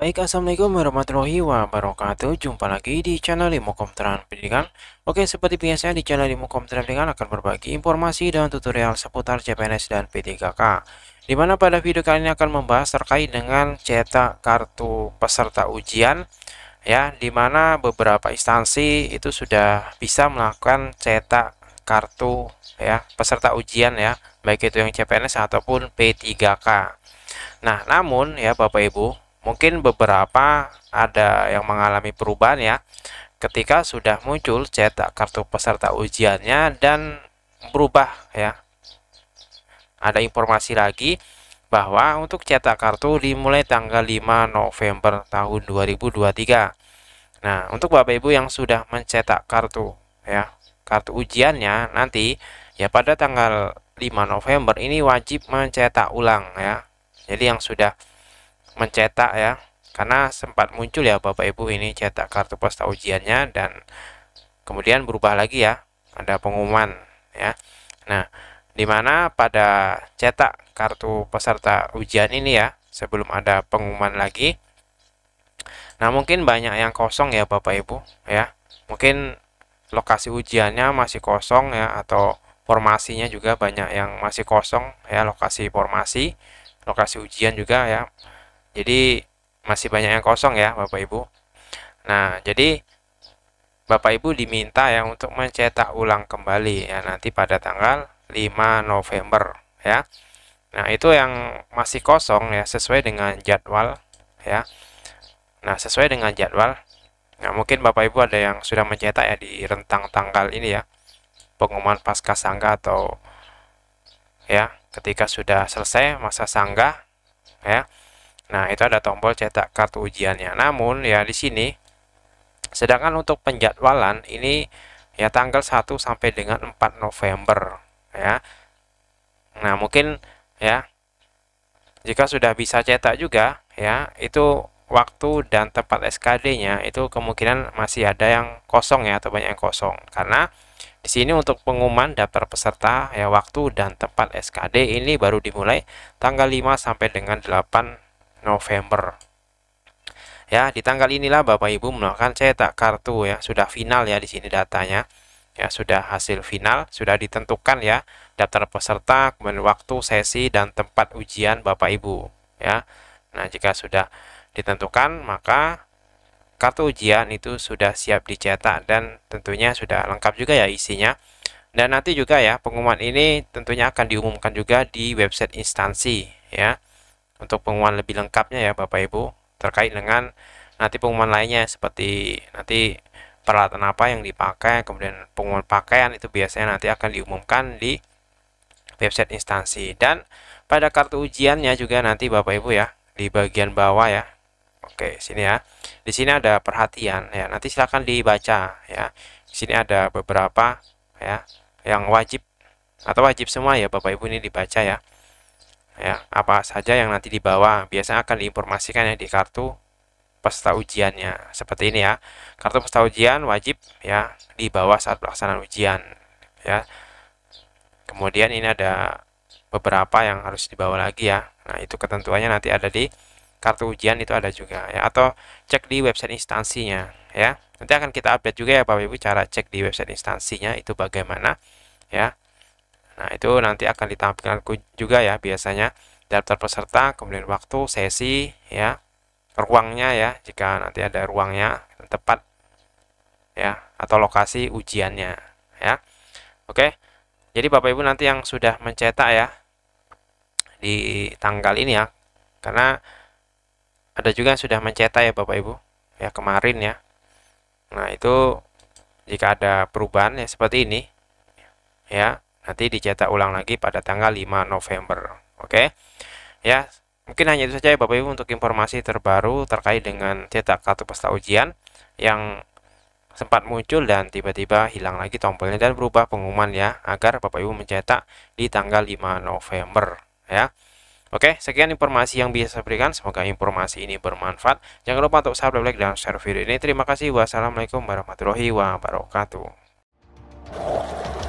Baik, Assalamualaikum warahmatullahi wabarakatuh. Jumpa lagi di channel Ilmu Komputeran Pendidikan. Oke, seperti biasa di channel Ilmu Komputeran Pendidikan akan berbagi informasi dan tutorial seputar CPNS dan P3K. Dimana pada video kali ini akan membahas terkait dengan cetak kartu peserta ujian ya, dimana beberapa instansi itu sudah bisa melakukan cetak kartu ya peserta ujian ya, baik itu yang CPNS ataupun P3K. Nah, namun ya Bapak Ibu Mungkin beberapa ada yang mengalami perubahan ya ketika sudah muncul cetak kartu peserta ujiannya dan berubah ya. Ada informasi lagi bahwa untuk cetak kartu dimulai tanggal 5 November tahun 2023. Nah, untuk Bapak Ibu yang sudah mencetak kartu ya, kartu ujiannya nanti ya pada tanggal 5 November ini wajib mencetak ulang ya. Jadi yang sudah mencetak ya karena sempat muncul ya Bapak Ibu ini cetak kartu pasta ujiannya dan kemudian berubah lagi ya ada pengumuman ya nah dimana pada cetak kartu peserta ujian ini ya sebelum ada pengumuman lagi nah mungkin banyak yang kosong ya Bapak Ibu ya mungkin lokasi ujiannya masih kosong ya atau formasinya juga banyak yang masih kosong ya lokasi formasi lokasi ujian juga ya jadi masih banyak yang kosong ya Bapak Ibu. Nah, jadi Bapak Ibu diminta ya untuk mencetak ulang kembali ya nanti pada tanggal 5 November ya. Nah, itu yang masih kosong ya sesuai dengan jadwal ya. Nah, sesuai dengan jadwal. Nah, mungkin Bapak Ibu ada yang sudah mencetak ya di rentang tanggal ini ya. Pengumuman pasca sangga atau ya, ketika sudah selesai masa sangga ya Nah, itu ada tombol cetak kartu ujiannya. Namun ya di sini sedangkan untuk penjadwalan ini ya tanggal 1 sampai dengan 4 November ya. Nah, mungkin ya jika sudah bisa cetak juga ya, itu waktu dan tempat SKD-nya itu kemungkinan masih ada yang kosong ya atau banyak yang kosong. Karena di sini untuk pengumuman daftar peserta ya waktu dan tempat SKD ini baru dimulai tanggal 5 sampai dengan 8 November. Ya, di tanggal inilah Bapak Ibu melakukan cetak kartu ya. Sudah final ya di sini datanya. Ya, sudah hasil final, sudah ditentukan ya daftar peserta, kemudian waktu, sesi dan tempat ujian Bapak Ibu ya. Nah, jika sudah ditentukan maka kartu ujian itu sudah siap dicetak dan tentunya sudah lengkap juga ya isinya. Dan nanti juga ya pengumuman ini tentunya akan diumumkan juga di website instansi ya untuk pengumuman lebih lengkapnya ya Bapak Ibu terkait dengan nanti pengumuman lainnya seperti nanti peralatan apa yang dipakai kemudian pengumuman pakaian itu biasanya nanti akan diumumkan di website instansi dan pada kartu ujiannya juga nanti Bapak Ibu ya di bagian bawah ya Oke, sini ya. Di sini ada perhatian ya. Nanti silahkan dibaca ya. Di sini ada beberapa ya yang wajib atau wajib semua ya Bapak Ibu ini dibaca ya ya apa saja yang nanti dibawa biasanya akan diinformasikan ya di kartu peserta ujiannya seperti ini ya kartu peserta ujian wajib ya dibawa saat pelaksanaan ujian ya kemudian ini ada beberapa yang harus dibawa lagi ya nah itu ketentuannya nanti ada di kartu ujian itu ada juga ya atau cek di website instansinya ya nanti akan kita update juga ya Bapak Ibu cara cek di website instansinya itu bagaimana ya Nah, itu nanti akan ditampilkan juga ya biasanya daftar peserta, kemudian waktu, sesi ya, ruangnya ya jika nanti ada ruangnya tepat ya atau lokasi ujiannya ya. Oke. Jadi Bapak Ibu nanti yang sudah mencetak ya di tanggal ini ya. Karena ada juga yang sudah mencetak ya Bapak Ibu ya kemarin ya. Nah, itu jika ada perubahan ya seperti ini ya nanti dicetak ulang lagi pada tanggal 5 November oke okay? ya mungkin hanya itu saja ya Bapak Ibu untuk informasi terbaru terkait dengan cetak kartu peserta ujian yang sempat muncul dan tiba-tiba hilang lagi tombolnya dan berubah pengumuman ya agar Bapak Ibu mencetak di tanggal 5 November ya. Oke, sekian informasi yang bisa saya berikan. Semoga informasi ini bermanfaat. Jangan lupa untuk subscribe, like, dan share video ini. Terima kasih. Wassalamualaikum warahmatullahi wabarakatuh.